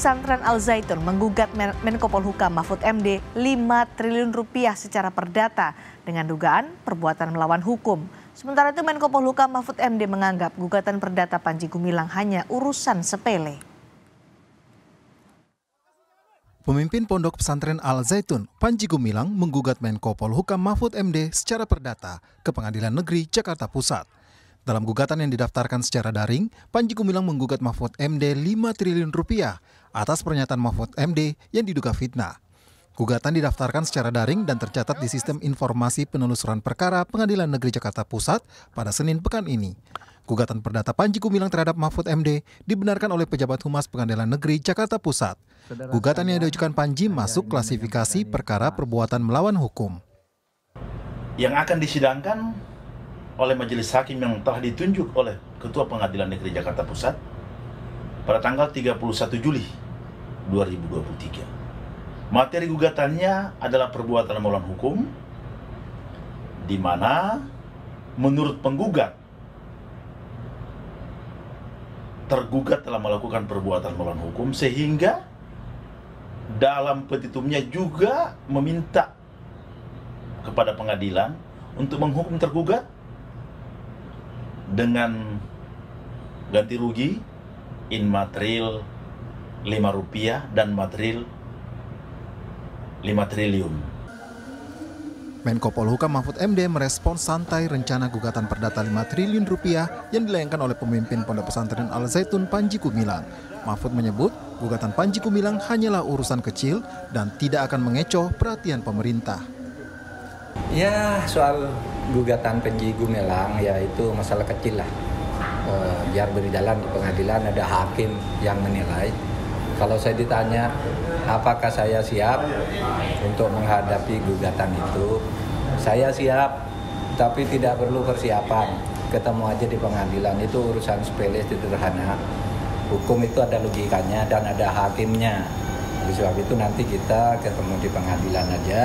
Pesantren Al Zaitun menggugat Men Menko Polhukam Mahfud MD 5 triliun rupiah secara perdata dengan dugaan perbuatan melawan hukum. Sementara itu Menko Polhukam Mahfud MD menganggap gugatan perdata Panji Gumilang hanya urusan sepele. Pemimpin Pondok Pesantren Al Zaitun, Panji Gumilang menggugat Menko Polhukam Mahfud MD secara perdata ke Pengadilan Negeri Jakarta Pusat. Dalam gugatan yang didaftarkan secara daring, Panji Gumilang menggugat Mahfud MD 5 triliun rupiah atas pernyataan Mahfud MD yang diduga fitnah. Gugatan didaftarkan secara daring dan tercatat di sistem informasi penelusuran perkara Pengadilan Negeri Jakarta Pusat pada Senin pekan ini. Gugatan perdata Panji Gumilang terhadap Mahfud MD dibenarkan oleh pejabat humas Pengadilan Negeri Jakarta Pusat. Gugatan yang diajukan Panji masuk klasifikasi perkara perbuatan melawan hukum. Yang akan disidangkan oleh majelis hakim yang telah ditunjuk oleh Ketua Pengadilan Negeri Jakarta Pusat pada tanggal 31 Juli 2023. Materi gugatannya adalah perbuatan melawan hukum di mana menurut penggugat tergugat telah melakukan perbuatan melawan hukum sehingga dalam petitumnya juga meminta kepada pengadilan untuk menghukum tergugat dengan ganti rugi in material 5 rupiah dan material 5 triliun. Menko Polhukam Mahfud MD merespon santai rencana gugatan perdata 5 triliun rupiah yang dilayangkan oleh pemimpin Pondok Pesantren Al Zaitun Panji Kumilang. Mahfud menyebut gugatan Panji Kumilang hanyalah urusan kecil dan tidak akan mengecoh perhatian pemerintah. Ya soal gugatan Panji melang ya itu masalah kecil lah e, biar berjalan di pengadilan ada hakim yang menilai kalau saya ditanya apakah saya siap untuk menghadapi gugatan itu saya siap tapi tidak perlu persiapan ketemu aja di pengadilan itu urusan sepele sederhana hukum itu ada logikanya dan ada hakimnya oleh sebab itu nanti kita ketemu di pengadilan aja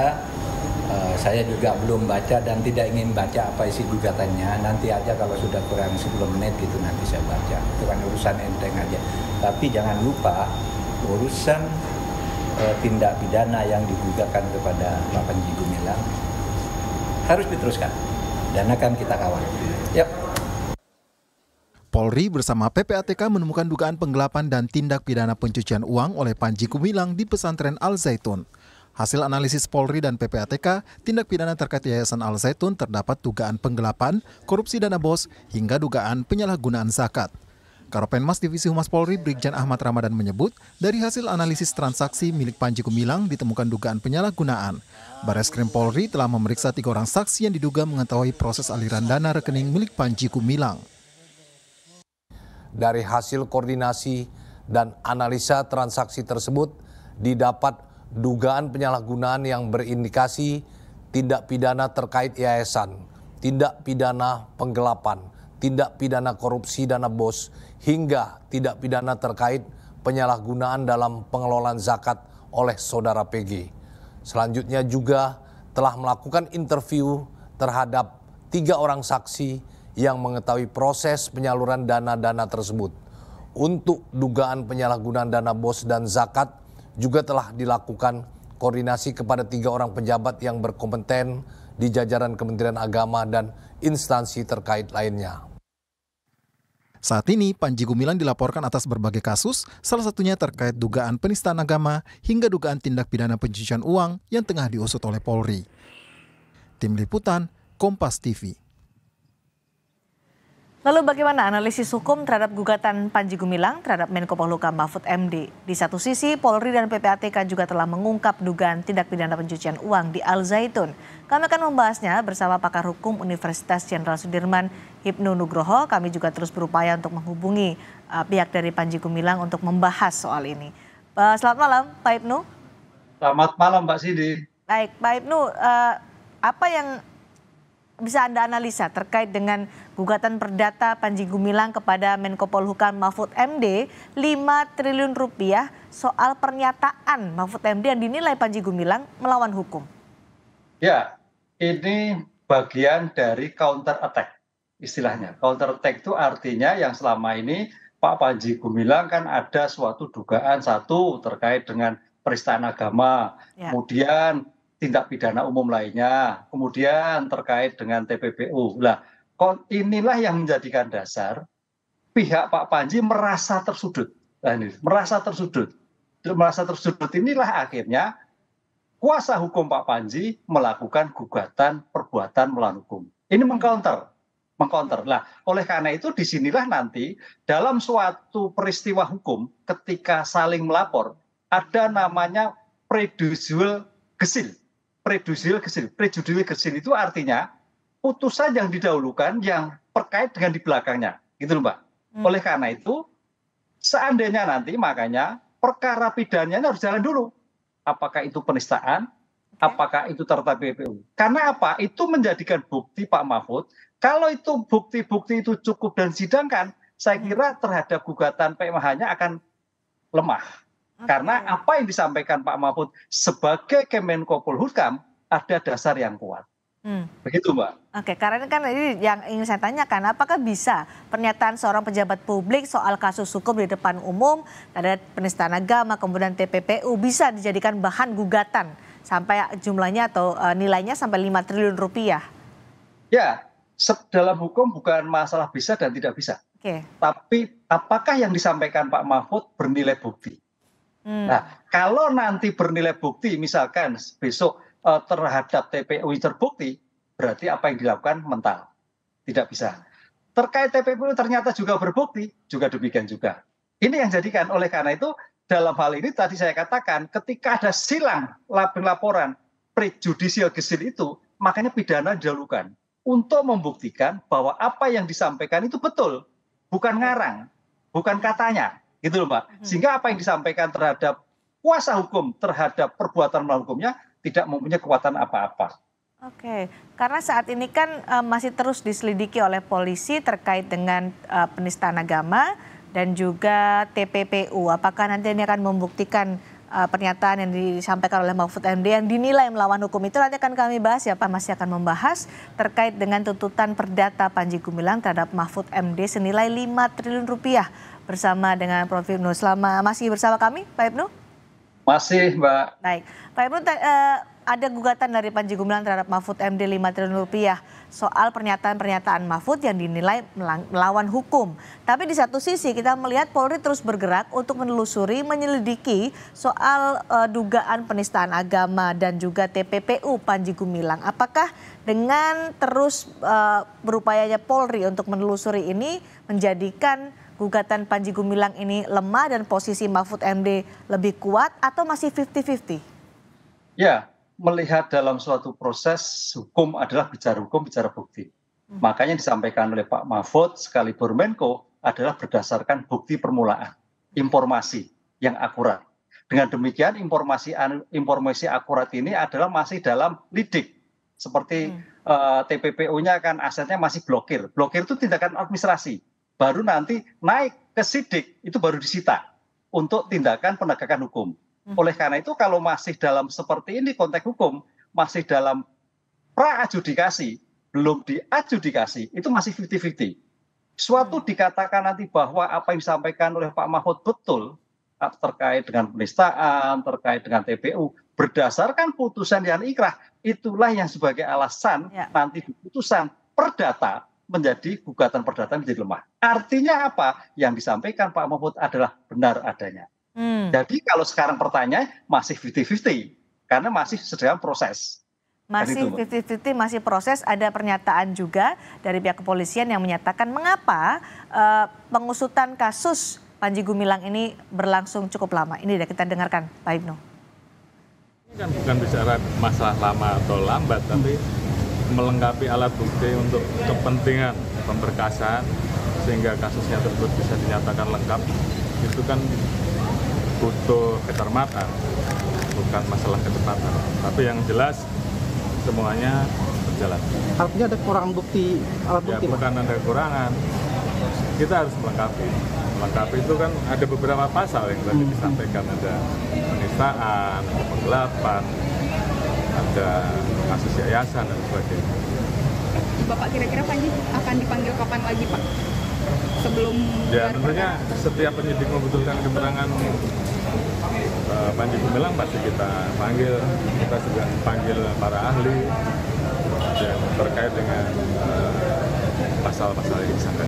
Eh, saya juga belum baca dan tidak ingin baca apa isi gugatannya. Nanti aja kalau sudah kurang 10 menit gitu nanti saya baca. Itu kan urusan enteng aja. Tapi jangan lupa urusan uh, tindak pidana yang digugatkan kepada Pak Panji Gumilang harus diteruskan dan akan kita kawal. Yap. Polri bersama PPATK menemukan dugaan penggelapan dan tindak pidana pencucian uang oleh Panji Gumilang di pesantren Al Zaitun. Hasil analisis Polri dan PPATK, tindak pidana terkait Yayasan Al-Zaitun terdapat dugaan penggelapan, korupsi dana bos, hingga dugaan penyalahgunaan zakat. Karopenmas Divisi Humas Polri Brigjen Ahmad Ramadan menyebut, dari hasil analisis transaksi milik Panji Gumilang ditemukan dugaan penyalahgunaan. Baris Krim Polri telah memeriksa tiga orang saksi yang diduga mengetahui proses aliran dana rekening milik Panji Gumilang. Dari hasil koordinasi dan analisa transaksi tersebut didapat dugaan penyalahgunaan yang berindikasi tindak pidana terkait yayasan, tindak pidana penggelapan, tindak pidana korupsi dana bos, hingga tindak pidana terkait penyalahgunaan dalam pengelolaan zakat oleh saudara PG. Selanjutnya juga telah melakukan interview terhadap tiga orang saksi yang mengetahui proses penyaluran dana-dana tersebut. Untuk dugaan penyalahgunaan dana bos dan zakat juga telah dilakukan koordinasi kepada tiga orang pejabat yang berkompeten di jajaran Kementerian Agama dan instansi terkait lainnya. Saat ini, Panji Gumilang dilaporkan atas berbagai kasus, salah satunya terkait dugaan penistaan agama hingga dugaan tindak pidana pencucian uang yang tengah diusut oleh Polri. Tim Liputan, Kompas TV. Lalu bagaimana analisis hukum terhadap gugatan Panji Gumilang terhadap Menko Polhuka Mahfud MD? Di satu sisi, Polri dan PPATK juga telah mengungkap dugaan tindak pidana pencucian uang di Al Zaitun. Kami akan membahasnya bersama pakar hukum Universitas Jenderal Sudirman Hipnu Nugroho. Kami juga terus berupaya untuk menghubungi uh, pihak dari Panji Gumilang untuk membahas soal ini. Uh, selamat malam, Pak Hipnu. Selamat malam, Mbak Sidi. Baik, Pak Hipnu, uh, eh, apa yang bisa Anda analisa terkait dengan gugatan perdata Panji Gumilang kepada Menko Polhukam Mahfud MD 5 triliun rupiah soal pernyataan Mahfud MD yang dinilai Panji Gumilang melawan hukum? Ya, ini bagian dari counter attack istilahnya. Counter attack itu artinya yang selama ini Pak Panji Gumilang kan ada suatu dugaan satu terkait dengan peristahan agama. Ya. Kemudian tindak pidana umum lainnya, kemudian terkait dengan TPPU. Nah, inilah yang menjadikan dasar pihak Pak Panji merasa tersudut. Nah, ini, merasa tersudut. Merasa tersudut inilah akhirnya kuasa hukum Pak Panji melakukan gugatan perbuatan melawan hukum. Ini mengcounter, mengcounter. Nah, oleh karena itu disinilah nanti dalam suatu peristiwa hukum ketika saling melapor ada namanya prejudicial gesil prejudicial gesin. Prejudicial gesin itu artinya putusan yang didahulukan yang terkait dengan di belakangnya. Gitu loh, Mbak. Hmm. Oleh karena itu, seandainya nanti makanya perkara pidananya harus jalan dulu. Apakah itu penistaan? Okay. Apakah itu tertata BPU? Karena apa? Itu menjadikan bukti Pak Mahfud. Kalau itu bukti-bukti itu cukup dan sidangkan, saya hmm. kira terhadap gugatan PMH-nya akan lemah karena ya? apa yang disampaikan pak mahfud sebagai kemenko polhukam ada dasar yang kuat Hmm. Begitu Mbak. Oke, karena kan ini yang ingin saya tanyakan, apakah bisa pernyataan seorang pejabat publik soal kasus hukum di depan umum, ada penistaan agama, kemudian TPPU, bisa dijadikan bahan gugatan sampai jumlahnya atau eh, nilainya sampai 5 triliun rupiah? Ya, dalam hukum bukan masalah bisa dan tidak bisa. Oke. Tapi apakah yang disampaikan Pak Mahfud bernilai bukti? Hmm. nah kalau nanti bernilai bukti misalkan besok eh, terhadap TPU terbukti berarti apa yang dilakukan mental tidak bisa terkait TPU ternyata juga berbukti juga demikian juga ini yang jadikan oleh karena itu dalam hal ini tadi saya katakan ketika ada silang laporan prejudicial gesil itu makanya pidana dilakukan untuk membuktikan bahwa apa yang disampaikan itu betul bukan ngarang bukan katanya gitu loh mbak sehingga apa yang disampaikan terhadap kuasa hukum terhadap perbuatan melawan hukumnya tidak mempunyai kekuatan apa-apa Oke, karena saat ini kan eh, masih terus diselidiki oleh polisi terkait dengan eh, penistaan agama dan juga TPPU. Apakah nanti ini akan membuktikan uh, pernyataan yang disampaikan oleh Mahfud MD yang dinilai melawan hukum itu nanti akan kami bahas ya Pak masih akan membahas terkait dengan tuntutan perdata Panji Gumilang terhadap Mahfud MD senilai 5 triliun rupiah bersama dengan Prof. Ibnu. Selama masih bersama kami, Pak Ibnu? Masih, Mbak. Baik. Pak Ibnu, uh, ada gugatan dari Panji Gumilang terhadap Mahfud MD 5 triliun rupiah soal pernyataan-pernyataan Mahfud yang dinilai melawan hukum. Tapi di satu sisi kita melihat Polri terus bergerak untuk menelusuri, menyelidiki soal uh, dugaan penistaan agama dan juga TPPU Panji Gumilang. Apakah dengan terus uh, berupayanya Polri untuk menelusuri ini menjadikan gugatan Panji Gumilang ini lemah dan posisi Mahfud MD lebih kuat atau masih 50-50? Ya, melihat dalam suatu proses hukum adalah bicara hukum, bicara bukti. Hmm. Makanya disampaikan oleh Pak Mahfud sekali Menko adalah berdasarkan bukti permulaan, informasi yang akurat. Dengan demikian informasi anu, informasi akurat ini adalah masih dalam lidik seperti hmm. uh, eh, TPPU-nya kan asetnya masih blokir. Blokir itu tindakan administrasi baru nanti naik ke sidik itu baru disita untuk tindakan penegakan hukum. Hmm. Oleh karena itu kalau masih dalam seperti ini konteks hukum, masih dalam praadjudikasi, belum diadjudikasi, itu masih 50-50. Suatu hmm. dikatakan nanti bahwa apa yang disampaikan oleh Pak Mahfud betul ah, terkait dengan penistaan, terkait dengan TPU, berdasarkan putusan yang ikrah, itulah yang sebagai alasan ya. nanti putusan perdata menjadi gugatan perdata menjadi lemah. Artinya apa? Yang disampaikan Pak Mahfud adalah benar adanya. Hmm. Jadi kalau sekarang pertanyaan masih 50-50 karena masih sedang proses. Masih 50-50 masih proses ada pernyataan juga dari pihak kepolisian yang menyatakan mengapa uh, pengusutan kasus Panji Gumilang ini berlangsung cukup lama. Ini dah kita dengarkan Pak Ibnu. Ini kan bukan bicara masalah lama atau lambat tapi melengkapi alat bukti untuk kepentingan pemberkasan sehingga kasusnya tersebut bisa dinyatakan lengkap itu kan butuh ketermatan bukan masalah kecepatan tapi yang jelas semuanya berjalan artinya ada kurang bukti alat ya, bukti ya, bukan ada kekurangan kita harus melengkapi melengkapi itu kan ada beberapa pasal yang tadi hmm. disampaikan ada penistaan penggelapan ada kasus yayasan dan sebagainya. Bapak kira-kira Panji akan dipanggil kapan lagi Pak? Sebelum ya tentunya perkara. setiap penyidik membutuhkan keterangan uh, Panji Gumilang pasti kita panggil, kita juga panggil para ahli yang terkait dengan eh, pasal-pasal uh, yang disangka.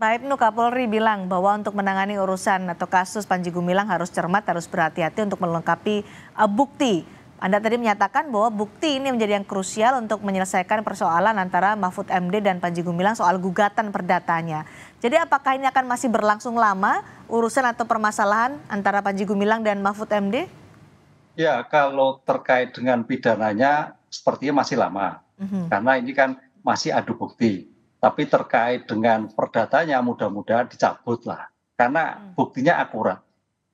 Pak Ibnu Kapolri bilang bahwa untuk menangani urusan atau kasus Panji Gumilang harus cermat, harus berhati-hati untuk melengkapi uh, bukti. Anda tadi menyatakan bahwa bukti ini menjadi yang krusial untuk menyelesaikan persoalan antara Mahfud MD dan Panji Gumilang soal gugatan perdatanya. Jadi apakah ini akan masih berlangsung lama urusan atau permasalahan antara Panji Gumilang dan Mahfud MD? Ya, kalau terkait dengan pidananya sepertinya masih lama. Mm-hmm. Karena ini kan masih adu bukti. Tapi terkait dengan perdatanya mudah-mudahan dicabut lah. Karena mhm. buktinya akurat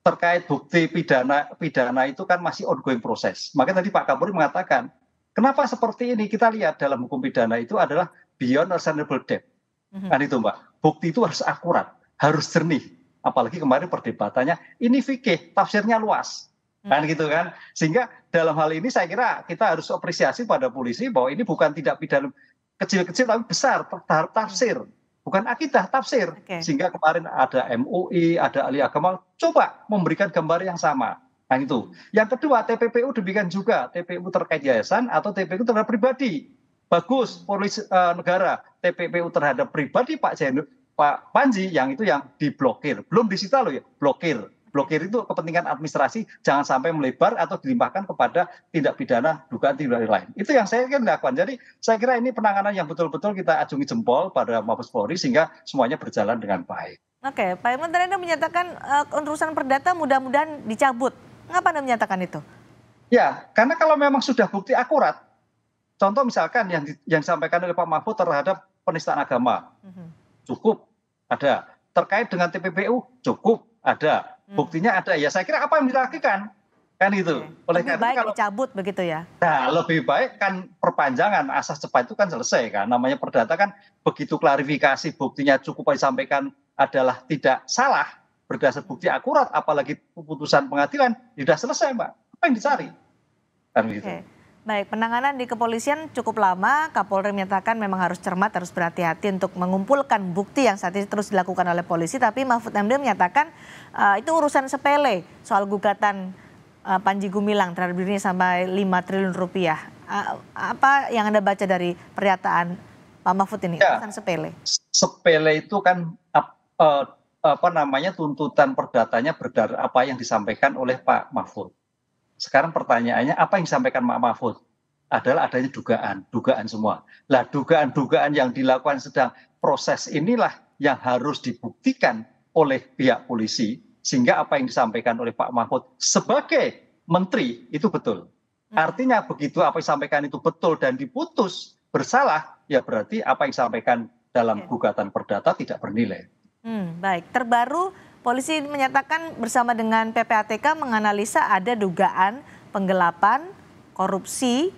terkait bukti pidana pidana itu kan masih ongoing proses. Maka tadi Pak Kapolri mengatakan, kenapa seperti ini? Kita lihat dalam hukum pidana itu adalah beyond reasonable doubt. mm Kan itu Mbak, bukti itu harus akurat, harus jernih. Apalagi kemarin perdebatannya, ini fikih, tafsirnya luas. Mhm. Kan gitu kan. Sehingga dalam hal ini saya kira kita harus apresiasi pada polisi bahwa ini bukan tidak pidana kecil-kecil tapi besar, tafsir. mm bukan akidah tafsir okay. sehingga kemarin ada MUI ada ahli agama coba memberikan gambar yang sama nah itu yang kedua TPPU demikian juga TPPU terkait yayasan atau TPPU terhadap pribadi bagus polisi uh, negara TPPU terhadap pribadi Pak Jenu Pak Panji yang itu yang diblokir belum disita loh ya blokir blokir itu kepentingan administrasi jangan sampai melebar atau dilimpahkan kepada tindak pidana dugaan tindak pidana lain. Itu yang saya ingin lakukan. Jadi saya kira ini penanganan yang betul-betul kita acungi jempol pada Mabes Polri sehingga semuanya berjalan dengan baik. Oke, Pak Iman tadi Anda menyatakan uh, eh, urusan perdata mudah-mudahan dicabut. ngapa Anda menyatakan itu? Ya, karena kalau memang sudah bukti akurat, contoh misalkan yang yang disampaikan oleh Pak Mahfud terhadap penistaan agama, mhm. cukup ada. Terkait dengan TPPU, cukup ada. Hmm. Buktinya ada. Ya saya kira apa yang dilakukan kan gitu. Oke. Oleh lebih karena kalau, dicabut begitu ya. Nah, lebih baik kan perpanjangan asas cepat itu kan selesai kan. Namanya perdata kan begitu klarifikasi buktinya cukup disampaikan adalah tidak salah berdasar bukti akurat apalagi keputusan pengadilan sudah selesai Mbak. Apa yang dicari? Kan gitu. Oke. Baik, penanganan di kepolisian cukup lama. Kapolri menyatakan memang harus cermat, harus berhati-hati untuk mengumpulkan bukti yang saat ini terus dilakukan oleh polisi. Tapi Mahfud MD menyatakan uh, itu urusan sepele soal gugatan uh, Panji Gumilang terhadap dirinya sampai 5 triliun rupiah. Uh, apa yang Anda baca dari pernyataan Pak Mahfud ini? Ya, urusan sepele. Sepele itu kan uh, apa namanya tuntutan perdatanya berdasar apa yang disampaikan oleh Pak Mahfud. Sekarang pertanyaannya apa yang disampaikan Pak Mahfud? Adalah adanya dugaan, dugaan semua. Lah dugaan-dugaan yang dilakukan sedang proses inilah yang harus dibuktikan oleh pihak polisi sehingga apa yang disampaikan oleh Pak Mahfud sebagai menteri itu betul. Hmm. Artinya begitu apa yang disampaikan itu betul dan diputus bersalah, ya berarti apa yang disampaikan dalam gugatan perdata tidak bernilai. Hmm, baik, terbaru Polisi menyatakan bersama dengan PPATK menganalisa ada dugaan penggelapan, korupsi,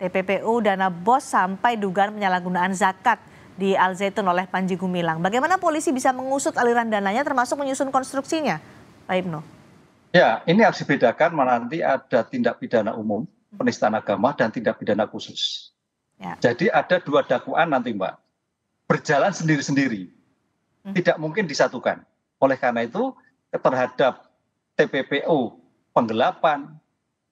TPPU, dana bos sampai dugaan penyalahgunaan zakat di Al Zaitun oleh Panji Gumilang. Bagaimana polisi bisa mengusut aliran dananya termasuk menyusun konstruksinya, Pak Ibnu? Ya, ini harus dibedakan nanti ada tindak pidana umum, penistaan agama, dan tindak pidana khusus. Ya. Jadi ada dua dakwaan nanti, Mbak. Berjalan sendiri-sendiri. Hmm. Tidak mungkin disatukan oleh karena itu terhadap tppu penggelapan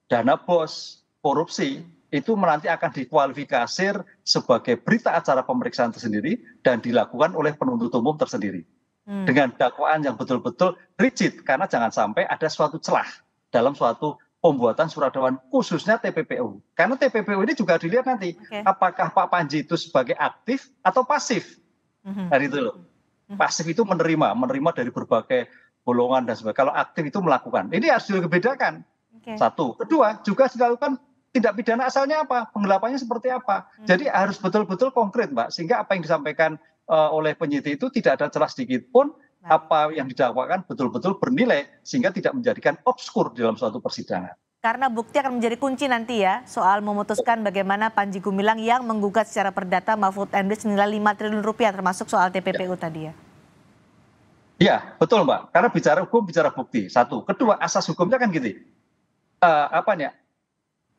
dana bos korupsi itu nanti akan dikualifikasir sebagai berita acara pemeriksaan tersendiri dan dilakukan oleh penuntut umum tersendiri hmm. dengan dakwaan yang betul-betul rigid karena jangan sampai ada suatu celah dalam suatu pembuatan surat dakwaan khususnya TPPU karena TPPU ini juga dilihat nanti okay. apakah Pak Panji itu sebagai aktif atau pasif hmm. dari nah, itu loh pasif itu menerima menerima dari berbagai golongan dan sebagainya kalau aktif itu melakukan ini harus dibedakan okay. satu kedua juga dilakukan tindak pidana asalnya apa penggelapannya seperti apa hmm. jadi harus betul-betul konkret mbak sehingga apa yang disampaikan uh, oleh penyidik itu tidak ada celah sedikit pun apa yang didakwakan betul-betul bernilai sehingga tidak menjadikan obskur dalam suatu persidangan. Karena bukti akan menjadi kunci nanti ya soal memutuskan bagaimana Panji Gumilang yang menggugat secara perdata Mahfud MD senilai 5 triliun rupiah termasuk soal TPPU ya. tadi ya. Iya, betul Mbak. Karena bicara hukum, bicara bukti. Satu. Kedua, asas hukumnya kan gitu. Uh, apa nih? Ya?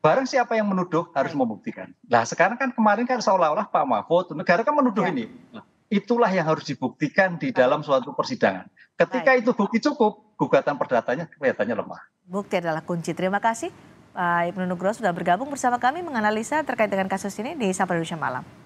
Barang siapa yang menuduh harus membuktikan. Nah sekarang kan kemarin kan seolah-olah Pak Mahfud, negara kan menuduh ya. ini. Itulah yang harus dibuktikan di dalam suatu persidangan. Ketika Baik. itu bukti cukup, gugatan perdatanya kelihatannya lemah. Bukti adalah kunci. Terima kasih Pak Ibnu Nugroho sudah bergabung bersama kami menganalisa terkait dengan kasus ini di Sampai Indonesia Malam.